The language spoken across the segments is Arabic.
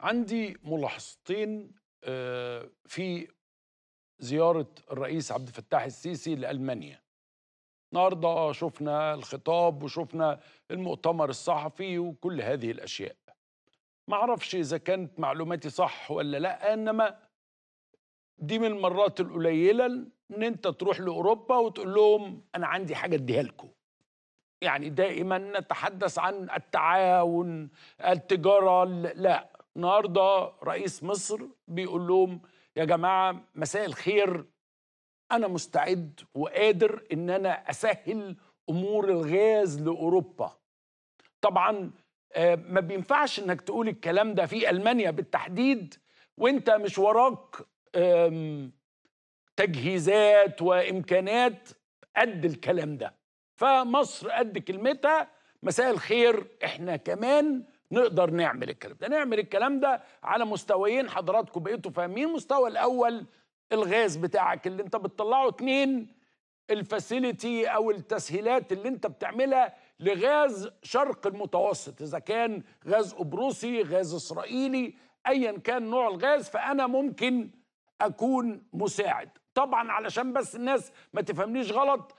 عندي ملاحظتين آه، في زيارة الرئيس عبد الفتاح السيسي لألمانيا النهاردة شفنا الخطاب وشفنا المؤتمر الصحفي وكل هذه الأشياء ما اعرفش إذا كانت معلوماتي صح ولا لا إنما دي من المرات القليلة إن أنت تروح لأوروبا وتقول لهم أنا عندي حاجة أديها لكم يعني دائما نتحدث عن التعاون التجارة لا النهارده رئيس مصر بيقول لهم يا جماعه مساء الخير انا مستعد وقادر ان انا اسهل امور الغاز لاوروبا طبعا آه، ما بينفعش انك تقول الكلام ده في المانيا بالتحديد وانت مش وراك تجهيزات وامكانات قد الكلام ده فمصر قد كلمتها مساء الخير احنا كمان نقدر نعمل الكلام ده نعمل الكلام ده على مستويين حضراتكم بقيتوا فاهمين المستوى الاول الغاز بتاعك اللي انت بتطلعه اتنين الفاسيلتي او التسهيلات اللي انت بتعملها لغاز شرق المتوسط اذا كان غاز قبرصي غاز اسرائيلي ايا كان نوع الغاز فانا ممكن اكون مساعد طبعا علشان بس الناس ما تفهمنيش غلط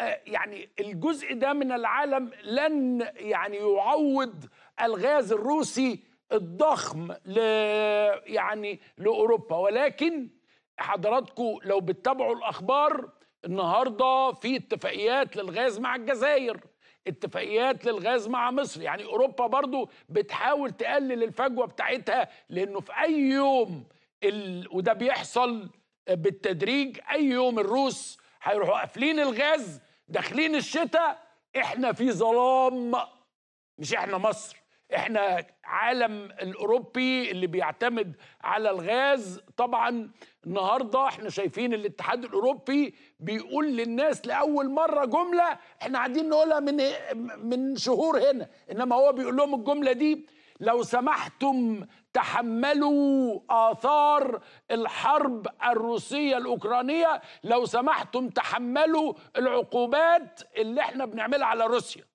آه، يعني الجزء ده من العالم لن يعني يعوض الغاز الروسي الضخم ل يعني لاوروبا ولكن حضراتكم لو بتتابعوا الاخبار النهارده في اتفاقيات للغاز مع الجزائر اتفاقيات للغاز مع مصر يعني اوروبا برضو بتحاول تقلل الفجوه بتاعتها لانه في اي يوم ال... وده بيحصل بالتدريج اي يوم الروس هيروحوا قافلين الغاز داخلين الشتاء احنا في ظلام مش احنا مصر احنا عالم الاوروبي اللي بيعتمد على الغاز طبعا النهارده احنا شايفين الاتحاد الاوروبي بيقول للناس لاول مره جمله احنا قاعدين نقولها من من شهور هنا انما هو بيقول لهم الجمله دي لو سمحتم تحملوا آثار الحرب الروسية الأوكرانية لو سمحتم تحملوا العقوبات اللي احنا بنعملها على روسيا